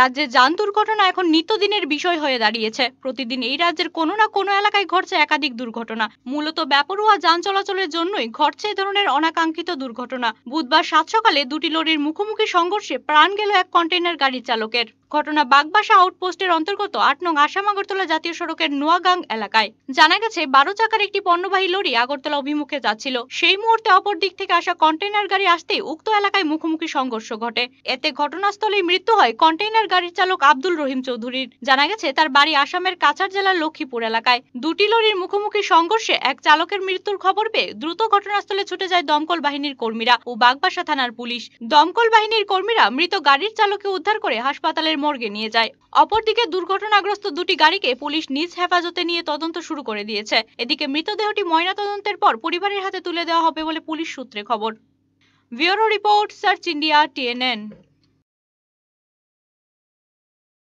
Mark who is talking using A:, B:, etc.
A: রাজ্যে যান দুর্ঘটনা এখন নিত্যদিনের বিষয় হয়ে দাঁড়িয়েছে প্রতিদিন এই রাজ্যের কোনো না কোনো এলাকায় ঘটছে একাধিক দুর্ঘটনা মূলত ব্যাপরুয়া যান চলাচলের জন্যই ঘটছে এই ধরনের অনাকাঙ্ক্ষিত দুর্ঘটনা বুধবার সাত সকালে দুটি লরির মুখোমুখি সংঘর্ষে প্রাণ গেল এক কন্টেইনার গাড়ির চালকের ঘটনা বাগবাসা আউটপোস্টের অন্তর্গত আট নং আসাম আগরতলা জাতীয় সড়কের নোয়াগাং এলাকায় জানা গেছে বারো চাকার একটি পণ্যবাহী লরি আগরতলা অভিমুখে যাচ্ছিল সেই মুহূর্তে অপর দিক থেকে আসা কন্টেইনার গাড়ি আসতেই উক্ত এলাকায় মুখোমুখি সংঘর্ষ ঘটে এতে ঘটনাস্থলেই মৃত্যু হয় কন্টেইনার গাড়ির চালক আব্দুল রহিম চৌধুরীর জানা গেছে তার বাড়ি আসামের কাছার জেলার লক্ষ্মীপুর এলাকায় দুটি লরির মুখোমুখি সংঘর্ষে এক চালকের মৃত্যুর খবর পেয়ে দ্রুত ঘটনাস্থলে ছুটে যায় দমকল বাহিনীর কর্মীরা ও বাগবাসা থানার পুলিশ দমকল বাহিনীর কর্মীরা মৃত গাড়ির চালককে উদ্ধার করে হাসপাতালের হাসপাতালের মর্গে নিয়ে যায় অপরদিকে দুর্ঘটনাগ্রস্ত দুটি গাড়িকে পুলিশ নিজ হেফাজতে নিয়ে তদন্ত শুরু করে দিয়েছে এদিকে মৃতদেহটি ময়নাতদন্তের পর পরিবারের হাতে তুলে দেওয়া হবে বলে পুলিশ সূত্রে খবর ব্যুরো রিপোর্ট সার্চ ইন্ডিয়া টিএনএন